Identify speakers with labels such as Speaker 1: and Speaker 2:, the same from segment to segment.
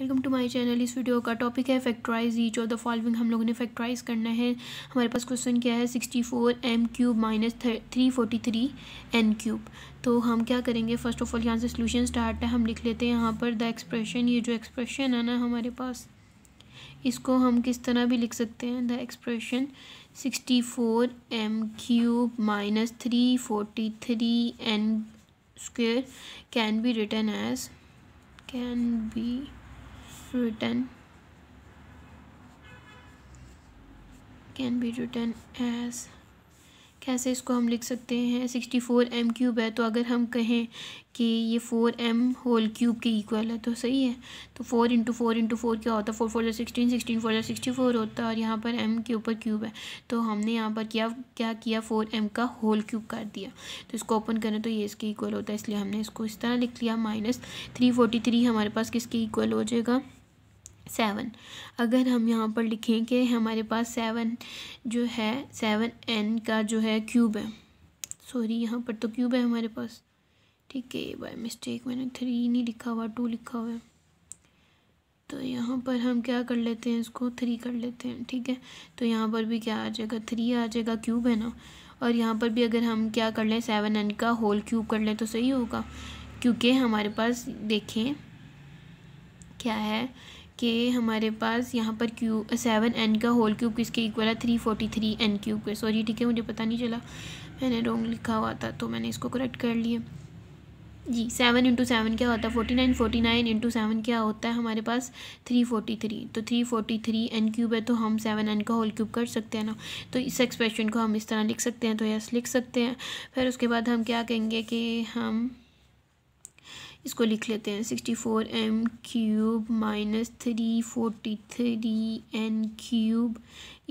Speaker 1: welcome to my channel इस video का topic है फैक्टराइज ईच और द फॉलोइंग हम लोगों ने फैक्टराइज करना है हमारे पास क्वेश्चन क्या है sixty four M cube minus three forty three N cube तो हम क्या करेंगे फर्स्ट ऑफ ऑल यहाँ से सोल्यूशन स्टार्ट है हम लिख लेते हैं यहाँ पर द एक्सप्रेशन ये जो एक्सप्रेशन है ना हमारे पास इसको हम किस तरह भी लिख सकते हैं the expression sixty four M cube minus three forty three N square can be written as can be written can be written as कैसे इसको हम लिख सकते हैं सिक्सटी फोर एम क्यूब है तो अगर हम कहें कि ये फोर एम होल क्यूब के इक्वल है तो सही है तो four into four into four क्या होता है फोर फोर जो सिक्सटीन सिक्सटीन फोर जो सिक्सटी फोर होता है और यहाँ पर एम के ऊपर क्यूब है तो हमने यहाँ पर क्या क्या किया फोर एम का होल क्यूब कर दिया तो इसको ओपन करें तो ये इसके इक्वल होता है इसलिए हमने इसको इस तरह लिख लिया माइनस थ्री फोर्टी थ्री हमारे पास किसके इक्वल हो जाएगा सेवन अगर हम यहाँ पर लिखें कि हमारे पास सेवन जो है सेवन एन का जो है क्यूब है सॉरी यहाँ पर तो क्यूब है हमारे पास ठीक है बाय मिस्टेक मैंने थ्री नहीं लिखा हुआ टू लिखा हुआ है तो यहाँ पर हम क्या कर लेते हैं इसको थ्री कर लेते हैं ठीक है तो यहाँ पर भी क्या आ जाएगा थ्री आ जाएगा क्यूब है ना और यहाँ पर भी अगर हम क्या कर लें सेवन एन का होल क्यूब कर लें तो सही होगा क्योंकि हमारे पास देखें क्या है कि हमारे पास यहाँ पर क्यू सेवन एन का होल क्यूब किसके इक्वल है three forty three N cube के सॉरी ठीक है मुझे पता नहीं चला मैंने रोंग लिखा हुआ था तो मैंने इसको करेक्ट कर लिया जी सेवन इंटू सेवन क्या होता है forty nine forty nine into seven क्या होता है हमारे पास थ्री फोर्टी थ्री तो three forty three N cube है तो हम सेवन एन का होल क्यूब कर सकते हैं ना तो इस एक्सप्रेशन को हम इस तरह लिख सकते हैं तो यस लिख सकते हैं फिर उसके बाद हम क्या कहेंगे कि हम इसको लिख लेते हैं sixty four M cube minus three forty three N cube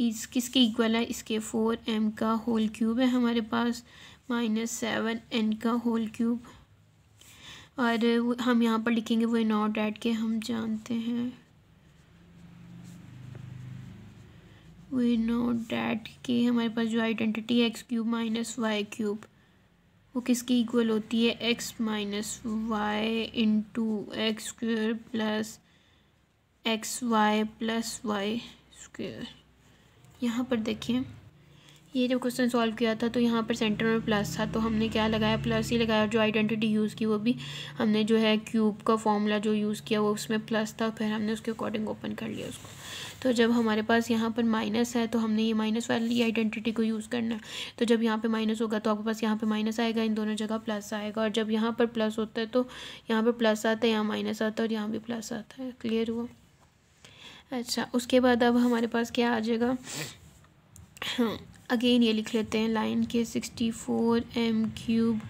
Speaker 1: इस किसके इक्वल है इसके फोर एम का होल क्यूब है हमारे पास माइनस सेवन एन का होल क्यूब और हम यहाँ पर लिखेंगे वो नॉट एट के हम जानते हैं वी नो डैट के हमारे पास जो आइडेंटिटी है x cube minus y cube वो किसकी इक्वल होती है x minus y into x square plus x y plus y square यहाँ पर देखिए ये जब क्वेश्चन सॉल्व किया था तो यहाँ पर सेंटर में प्लस था तो हमने क्या लगाया प्लस ही लगाया जो आइडेंटिटी यूज़ की वो भी हमने जो है क्यूब का फॉर्मूला जो यूज़ किया वो उसमें प्लस था फिर हमने उसके अकॉर्डिंग ओपन कर लिया उसको तो जब हमारे पास यहाँ पर माइनस है तो हमने ये माइनस वाली आइडेंटिटी को यूज़ करना तो जब यहाँ पर माइनस होगा तो आपके पास यहाँ पर माइनस आएगा इन दोनों जगह प्लस आएगा और जब यहाँ पर प्लस होता है तो यहाँ पर प्लस आता है यहाँ माइनस आता है और यहाँ भी प्लस आता है क्लियर हुआ अच्छा उसके बाद अब हमारे पास क्या आ जाएगा हाँ अगेन ये लिख लेते हैं लाइन के sixty four M cube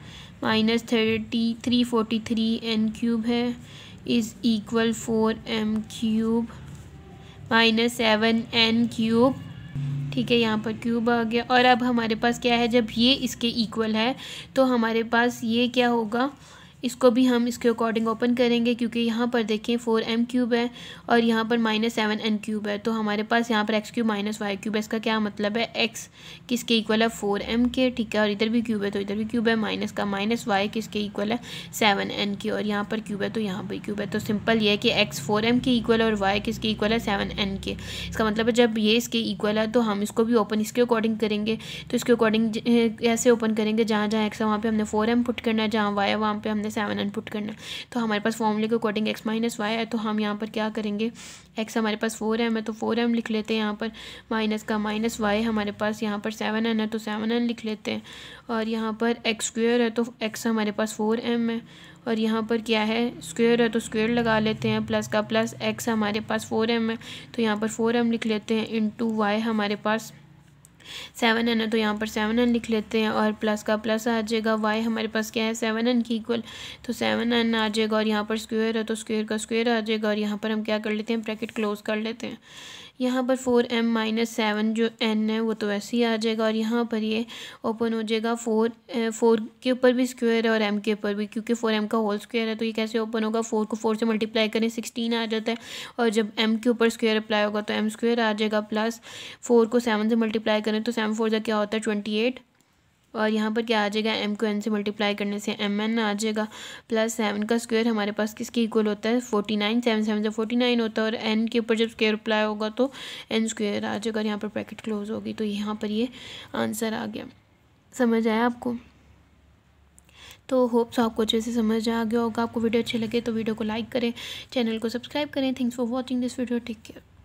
Speaker 1: minus thirty three forty three N cube है is equal four M cube minus seven n cube ठीक है यहाँ पर क्यूब आ गया और अब हमारे पास क्या है जब ये इसके इक्वल है तो हमारे पास ये क्या होगा इसको भी हम इसके अकॉर्डिंग ओपन करेंगे क्योंकि यहाँ पर देखें फोर एम क्यूब है और यहाँ पर माइनस सेवन एन क्यूब है तो हमारे पास यहाँ पर x cube minus y cube है इसका क्या मतलब है एक्स किसके इक्वल है फोर एम के ठीक है और इधर भी क्यूब है तो इधर भी क्यूब है माइनस का माइनस वाई किसके इक्वल है सेवन एन के और यहाँ पर क्यूब है तो यहाँ पर क्यूब है तो सिंपल ये है कि एक्स फोर एम के इक्वल और वाई किसके इक्वल है सेवन एन के इसका मतलब है जब ये इसके इक्वल है तो हम इसको भी ओपन इसके अकॉर्डिंग करेंगे तो इसके अकॉर्डिंग ऐसे ओपन करेंगे जहाँ जहाँ एक्स है वहाँ पर हमने फोर एम पुट करना है जहाँ वाई है वहाँ पर हमने है सेवन इनपुट करना है तो हमारे पास फॉर्मूले के अकॉर्डिंग एक्स माइनस वाई है तो हम यहाँ पर क्या करेंगे एक्स हमारे पास फोर एम है तो फोर एम लिख लेते हैं यहाँ पर माइनस का माइनस वाई हमारे पास यहाँ पर सेवन एन है तो सेवन एन लिख लेते हैं और यहाँ पर एक्स स्क्वेयर है तो एक्स हमारे पास फोर एम है और यहाँ पर क्या है स्क्वेयर है तो स्क्वेयर लगा लेते हैं प्लस का प्लस एक्स हमारे पास फोर एम है तो यहाँ पर फोर एम लिख लेते हैं इन टू वाई हमारे पास सेवन एन है तो यहाँ पर सेवन एन लिख लेते हैं और प्लस का प्लस आ जाएगा वाई हमारे पास क्या है सेवन एन की इक्वल तो सेवन एन आ जाएगा और यहाँ पर स्क्वेयर है तो स्क्वेयर का स्क्वेयर आ जाएगा और यहाँ पर हम क्या कर लेते हैं ब्रैकेट क्लोज कर लेते हैं यहाँ पर फोर एम माइनस सेवन जो एन है वो तो ऐसे ही आ जाएगा और यहाँ पर ये ओपन हो जाएगा फोर फोर के ऊपर भी स्क्वायर है और एम के ऊपर भी क्योंकि फोर एम का होल स्क्वायर है तो ये कैसे ओपन होगा फोर को फोर से मल्टीप्लाई करें सिक्सटीन आ जाता है और जब एम के ऊपर स्क्वायर अप्लाई होगा तो एम स्क्वायर आ जाएगा प्लस फोर को सेवन से मल्टीप्लाई करें करें तो सेवन फोर ज़ा क्या होता है ट्वेंटी एट और यहाँ पर क्या आ जाएगा एम को एन से मल्टीप्लाई करने से एम एन आ जाएगा प्लस सेवन का स्क्वायर हमारे पास किसके इक्वल होता है फोर्टी नाइन सेवन सेवन से फोर्टी नाइन होता है और एन के ऊपर जब स्क्वायर अप्लाई होगा तो एन स्क्वायर आ जाएगा और यहाँ पर पैकेट क्लोज होगी तो यहाँ पर ये आंसर आ गया समझ आया आपको तो होप्स तो आपको अच्छे से समझ आ गया होगा आपको वीडियो अच्छे लगे तो वीडियो को लाइक करें चैनल को सब्सक्राइब करें thanks for watching this video take care